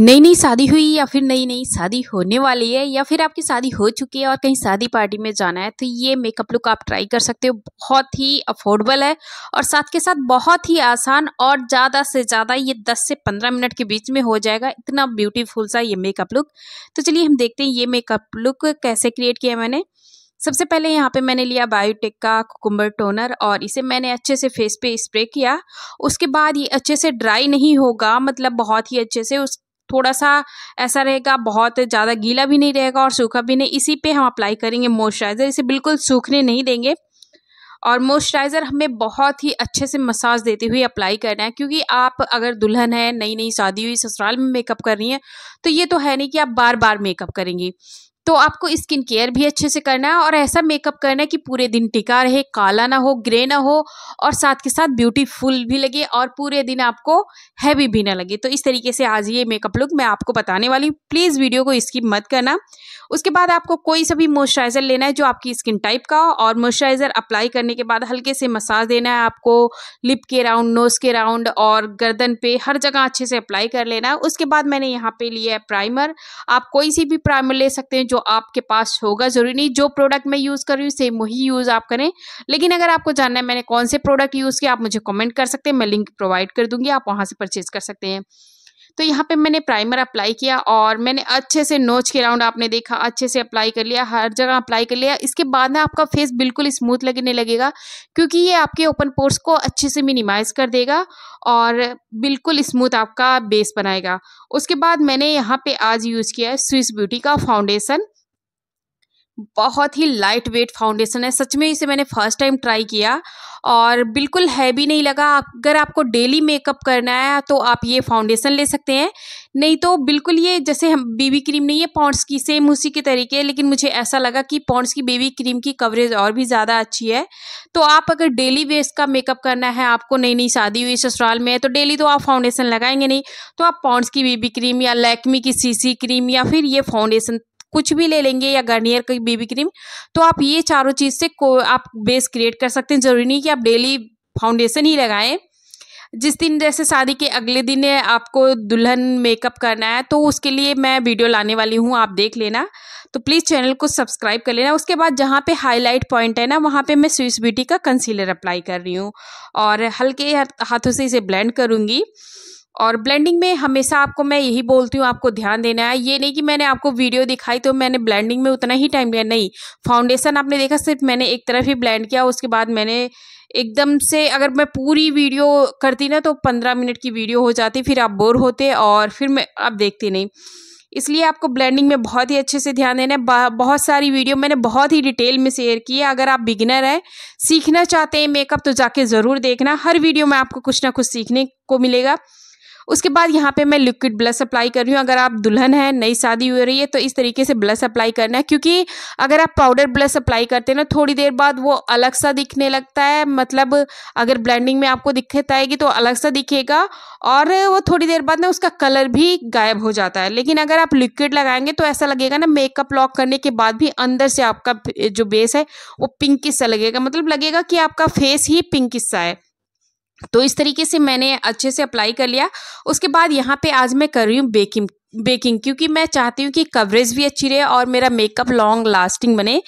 नई नई शादी हुई या फिर नई नई शादी होने वाली है या फिर आपकी शादी हो चुकी है और कहीं शादी पार्टी में जाना है तो ये मेकअप लुक आप ट्राई कर सकते हो बहुत ही अफोर्डेबल है और साथ के साथ बहुत ही आसान और ज़्यादा से ज़्यादा ये 10 से 15 मिनट के बीच में हो जाएगा इतना ब्यूटीफुल सा ये मेकअप लुक तो चलिए हम देखते हैं ये मेकअप लुक कैसे क्रिएट किया मैंने सबसे पहले यहाँ पे मैंने लिया बायोटेक का कुकुम्बर टोनर और इसे मैंने अच्छे से फेस पे स्प्रे किया उसके बाद ये अच्छे से ड्राई नहीं होगा मतलब बहुत ही अच्छे से उस थोड़ा सा ऐसा रहेगा बहुत ज़्यादा गीला भी नहीं रहेगा और सूखा भी नहीं इसी पे हम अप्लाई करेंगे मॉइस्चराइज़र इसे बिल्कुल सूखने नहीं देंगे और मॉइस्चराइज़र हमें बहुत ही अच्छे से मसाज देते हुए अप्लाई करना है क्योंकि आप अगर दुल्हन है नई नई शादी हुई ससुराल में मेकअप कर रही हैं तो ये तो है नहीं कि आप बार बार मेकअप करेंगी तो आपको स्किन केयर भी अच्छे से करना है और ऐसा मेकअप करना है कि पूरे दिन टिका रहे काला ना हो ग्रे ना हो और साथ के साथ ब्यूटीफुल भी लगे और पूरे दिन आपको हैवी भी ना लगे तो इस तरीके से आज ये मेकअप लुक मैं आपको बताने वाली हूँ प्लीज़ वीडियो को स्किप मत करना उसके बाद आपको कोई सा भी मॉइस्चराइज़र लेना है जो आपकी स्किन टाइप का हो और मॉइस्चराइज़र अप्लाई करने के बाद हल्के से मसाज देना है आपको लिप के राउंड नोज़ के राउंड और गर्दन पे हर जगह अच्छे से अप्लाई कर लेना है उसके बाद मैंने यहाँ पे लिया है प्राइमर आप कोई सी भी प्राइमर ले सकते हैं जो आपके पास होगा ज़रूरी नहीं जो प्रोडक्ट मैं यूज़ कर रही हूँ सेम वही यूज़ आप करें लेकिन अगर आपको जानना है मैंने कौन से प्रोडक्ट यूज़ किया आप मुझे कमेंट कर सकते हैं मैं लिंक प्रोवाइड कर दूंगी आप वहाँ से परचेज़ कर सकते हैं तो यहाँ पे मैंने प्राइमर अप्लाई किया और मैंने अच्छे से नोच के राउंड आपने देखा अच्छे से अप्लाई कर लिया हर जगह अप्लाई कर लिया इसके बाद ना आपका फेस बिल्कुल स्मूथ लगने लगेगा क्योंकि ये आपके ओपन पोर्स को अच्छे से मिनिमाइज कर देगा और बिल्कुल स्मूथ आपका बेस बनाएगा उसके बाद मैंने यहाँ पे आज यूज़ किया है स्विस ब्यूटी का फाउंडेशन बहुत ही लाइट वेट फाउंडेशन है सच में इसे मैंने फर्स्ट टाइम ट्राई किया और बिल्कुल हैवी नहीं लगा अगर आपको डेली मेकअप करना है तो आप ये फाउंडेशन ले सकते हैं नहीं तो बिल्कुल ये जैसे हम बेबी क्रीम नहीं है पॉन्ड्स की सेम उसी के तरीके लेकिन मुझे ऐसा लगा कि पॉन्ड्स की बेबी क्रीम की कवरेज और भी ज़्यादा अच्छी है तो आप अगर डेली बेस का मेकअप करना है आपको नई नई शादी हुई ससुराल में है तो डेली तो आप फाउंडेशन लगाएंगे नहीं तो आप पॉन्ड्स की बेबी क्रीम या लैक्मी की सीसी क्रीम या फिर ये फाउंडेशन कुछ भी ले लेंगे या गार्नियर की बेबी क्रीम तो आप ये चारों चीज़ से को आप बेस क्रिएट कर सकते हैं ज़रूरी नहीं कि आप डेली फाउंडेशन ही लगाएं जिस दिन जैसे शादी के अगले दिन आपको दुल्हन मेकअप करना है तो उसके लिए मैं वीडियो लाने वाली हूँ आप देख लेना तो प्लीज़ चैनल को सब्सक्राइब कर लेना उसके बाद जहाँ पे हाईलाइट पॉइंट है ना वहाँ पे मैं स्विस ब्यूटी का कंसीलर अप्लाई कर रही हूँ और हल्के हाथों से इसे ब्लेंड करूँगी और ब्लेंडिंग में हमेशा आपको मैं यही बोलती हूँ आपको ध्यान देना है ये नहीं कि मैंने आपको वीडियो दिखाई तो मैंने ब्लेंडिंग में उतना ही टाइम लिया नहीं फाउंडेशन आपने देखा सिर्फ मैंने एक तरफ ही ब्लेंड किया उसके बाद मैंने एकदम से अगर मैं पूरी वीडियो करती ना तो पंद्रह मिनट की वीडियो हो जाती फिर आप बोर होते और फिर मैं आप देखती नहीं इसलिए आपको ब्लेंडिंग में बहुत ही अच्छे से ध्यान देना है बहुत सारी वीडियो मैंने बहुत ही डिटेल में शेयर की है अगर आप बिगिनर हैं सीखना चाहते हैं मेकअप तो जाके ज़रूर देखना हर वीडियो में आपको कुछ ना कुछ सीखने को मिलेगा उसके बाद यहाँ पे मैं लिक्विड ब्लश अप्लाई कर रही हूँ अगर आप दुल्हन है नई शादी हो रही है तो इस तरीके से ब्लश अप्लाई करना है क्योंकि अगर आप पाउडर ब्लश अप्लाई करते हैं ना थोड़ी देर बाद वो अलग सा दिखने लगता है मतलब अगर ब्लेंडिंग में आपको दिक्कत आएगी तो अलग सा दिखेगा और वो थोड़ी देर बाद ना उसका कलर भी गायब हो जाता है लेकिन अगर आप लिक्विड लगाएंगे तो ऐसा लगेगा ना मेकअप लॉक करने के बाद भी अंदर से आपका जो बेस है वो पिंक सा लगेगा मतलब लगेगा कि आपका फेस ही पिंक सा है तो इस तरीके से मैंने अच्छे से अप्लाई कर लिया उसके बाद यहाँ पे आज मैं कर रही हूँ बेकिंग बेकिंग क्योंकि मैं चाहती हूँ कि कवरेज भी अच्छी रहे और मेरा मेकअप लॉन्ग लास्टिंग बने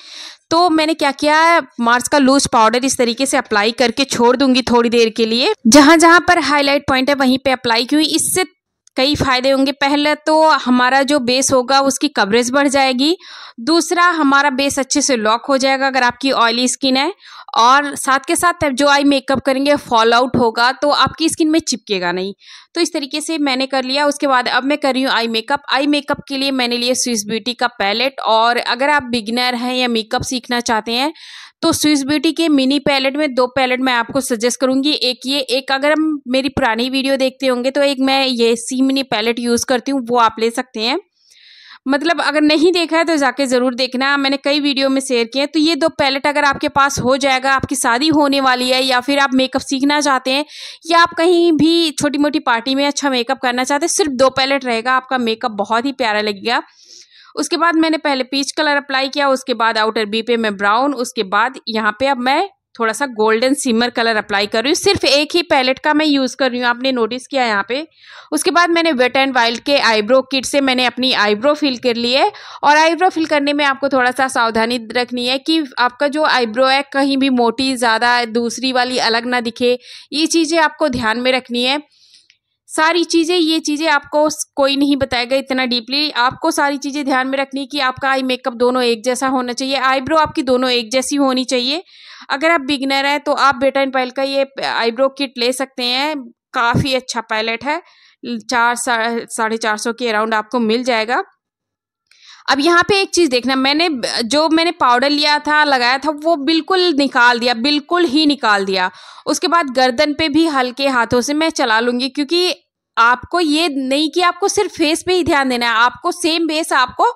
तो मैंने क्या किया मार्स का लूज पाउडर इस तरीके से अप्लाई करके छोड़ दूंगी थोड़ी देर के लिए जहां जहां पर हाईलाइट पॉइंट है वहीं पे अप्लाई की हुई इससे कई फ़ायदे होंगे पहले तो हमारा जो बेस होगा उसकी कवरेज बढ़ जाएगी दूसरा हमारा बेस अच्छे से लॉक हो जाएगा अगर आपकी ऑयली स्किन है और साथ के साथ जो आई मेकअप करेंगे फॉल आउट होगा तो आपकी स्किन में चिपकेगा नहीं तो इस तरीके से मैंने कर लिया उसके बाद अब मैं कर रही हूँ आई मेकअप आई मेकअप के लिए मैंने लिए स्विस ब्यूटी का पैलेट और अगर आप बिगनर हैं या मेकअप सीखना चाहते हैं तो स्विस ब्यूटी के मिनी पैलेट में दो पैलेट मैं आपको सजेस्ट करूंगी एक ये एक अगर हम मेरी पुरानी वीडियो देखते होंगे तो एक मैं ये सी मिनी पैलेट यूज़ करती हूँ वो आप ले सकते हैं मतलब अगर नहीं देखा है तो जाके ज़रूर देखना मैंने कई वीडियो में शेयर किए हैं तो ये दो पैलेट अगर आपके पास हो जाएगा आपकी शादी होने वाली है या फिर आप मेकअप सीखना चाहते हैं या आप कहीं भी छोटी मोटी पार्टी में अच्छा मेकअप करना चाहते हैं सिर्फ दो पैलेट रहेगा आपका मेकअप बहुत ही प्यारा लगेगा उसके बाद मैंने पहले पीच कलर अप्लाई किया उसके बाद आउटर बी पे मैं ब्राउन उसके बाद यहाँ पे अब मैं थोड़ा सा गोल्डन सिमर कलर अप्लाई कर रही हूँ सिर्फ एक ही पैलेट का मैं यूज़ कर रही हूँ आपने नोटिस किया यहाँ पे उसके बाद मैंने वेट एंड वाइल्ड के आईब्रो किट से मैंने अपनी आईब्रो फिल कर ली है और आईब्रो फिल करने में आपको थोड़ा सा सावधानी रखनी है कि आपका जो आईब्रो है कहीं भी मोटी ज़्यादा दूसरी वाली अलग ना दिखे ये चीज़ें आपको ध्यान में रखनी है सारी चीज़ें ये चीज़ें आपको कोई नहीं बताएगा इतना डीपली आपको सारी चीज़ें ध्यान में रखनी कि आपका आई मेकअप दोनों एक जैसा होना चाहिए आईब्रो आपकी दोनों एक जैसी होनी चाहिए अगर आप बिगनर हैं तो आप बेटा इन पैल का ये आईब्रो किट ले सकते हैं काफ़ी अच्छा पैलेट है चार साढ़े चार सौ के अराउंड आपको मिल जाएगा अब यहाँ पे एक चीज़ देखना मैंने जो मैंने पाउडर लिया था लगाया था वो बिल्कुल निकाल दिया बिल्कुल ही निकाल दिया उसके बाद गर्दन पे भी हल्के हाथों से मैं चला लूँगी क्योंकि आपको ये नहीं कि आपको सिर्फ फेस पे ही ध्यान देना है आपको सेम बेस आपको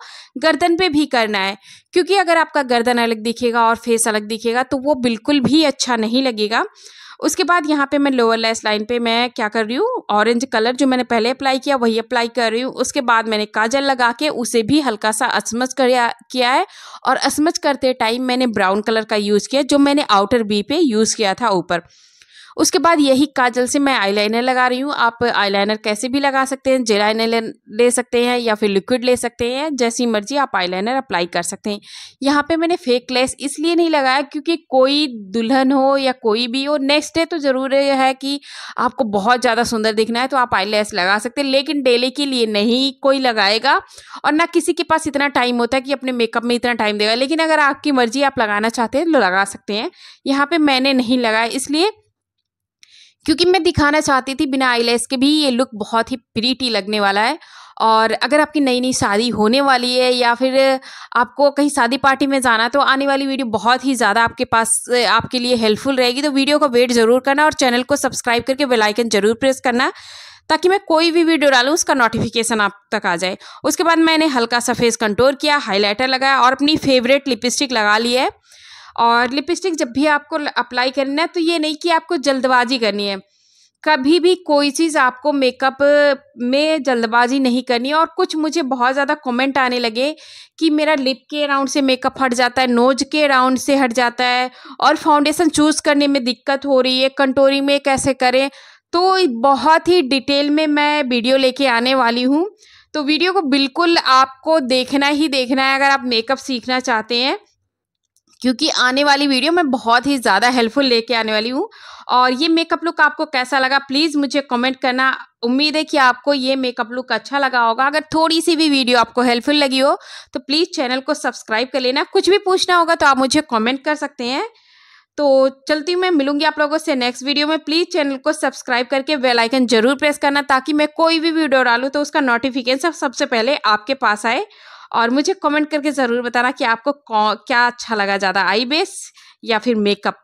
गर्दन पे भी करना है क्योंकि अगर आपका गर्दन अलग दिखेगा और फेस अलग दिखेगा तो वो बिल्कुल भी अच्छा नहीं लगेगा उसके बाद यहाँ पे मैं लोअर लेस लाइन पे मैं क्या कर रही हूँ ऑरेंज कलर जो मैंने पहले अप्लाई किया वही अप्लाई कर रही हूँ उसके बाद मैंने काजल लगा के उसे भी हल्का सा असमच कर किया है और असमच करते टाइम मैंने ब्राउन कलर का यूज़ किया जो मैंने आउटर बी पे यूज़ किया था ऊपर उसके बाद यही काजल से मैं आईलाइनर लगा रही हूँ आप आईलाइनर कैसे भी लगा सकते हैं जेल आईलाइनर ले सकते हैं या फिर लिक्विड ले सकते हैं जैसी मर्जी आप आईलाइनर अप्लाई कर सकते हैं यहाँ पे मैंने फेक लेस इसलिए नहीं लगाया क्योंकि कोई दुल्हन हो या कोई भी हो नेक्स्ट डे तो ज़रूर है कि आपको बहुत ज़्यादा सुंदर दिखना है तो आप आई लगा सकते हैं लेकिन डेली के लिए नहीं कोई लगाएगा और ना किसी के पास इतना टाइम होता है कि अपने मेकअप में इतना टाइम देगा लेकिन अगर आपकी मर्जी आप लगाना चाहते हैं तो लगा सकते हैं यहाँ पर मैंने नहीं लगाया इसलिए क्योंकि मैं दिखाना चाहती थी बिना आई के भी ये लुक बहुत ही प्रीटी लगने वाला है और अगर आपकी नई नई शादी होने वाली है या फिर आपको कहीं शादी पार्टी में जाना तो आने वाली वीडियो बहुत ही ज़्यादा आपके पास आपके लिए हेल्पफुल रहेगी तो वीडियो का वेट ज़रूर करना और चैनल को सब्सक्राइब करके बेलाइकन ज़रूर प्रेस करना ताकि मैं कोई भी वीडियो डालूँ उसका नोटिफिकेशन आप तक आ जाए उसके बाद मैंने हल्का सा फेस कंट्रोल किया हाईलाइटर लगाया और अपनी फेवरेट लिपस्टिक लगा ली है और लिपस्टिक जब भी आपको अप्लाई करना है तो ये नहीं कि आपको जल्दबाजी करनी है कभी भी कोई चीज़ आपको मेकअप में जल्दबाजी नहीं करनी और कुछ मुझे बहुत ज़्यादा कमेंट आने लगे कि मेरा लिप के राउंड से मेकअप हट जाता है नोज के राउंड से हट जाता है और फाउंडेशन चूज़ करने में दिक्कत हो रही है कंटोरिंग में कैसे करें तो बहुत ही डिटेल में मैं वीडियो लेके आने वाली हूँ तो वीडियो को बिल्कुल आपको देखना ही देखना है अगर आप मेकअप सीखना चाहते हैं क्योंकि आने वाली वीडियो मैं बहुत ही ज़्यादा हेल्पफुल लेके आने वाली हूँ और ये मेकअप लुक आपको कैसा लगा प्लीज़ मुझे कमेंट करना उम्मीद है कि आपको ये मेकअप लुक अच्छा लगा होगा अगर थोड़ी सी भी वीडियो आपको हेल्पफुल लगी हो तो प्लीज़ चैनल को सब्सक्राइब कर लेना कुछ भी पूछना होगा तो आप मुझे कॉमेंट कर सकते हैं तो चलती हूँ मैं मिलूंगी आप लोगों से नेक्स्ट वीडियो में प्लीज़ चैनल को सब्सक्राइब करके बेल आइकन जरूर प्रेस करना ताकि मैं कोई भी वीडियो डालूँ तो उसका नोटिफिकेशन सबसे पहले आपके पास आए और मुझे कमेंट करके ज़रूर बताना कि आपको क्या अच्छा लगा ज़्यादा आई बेस या फिर मेकअप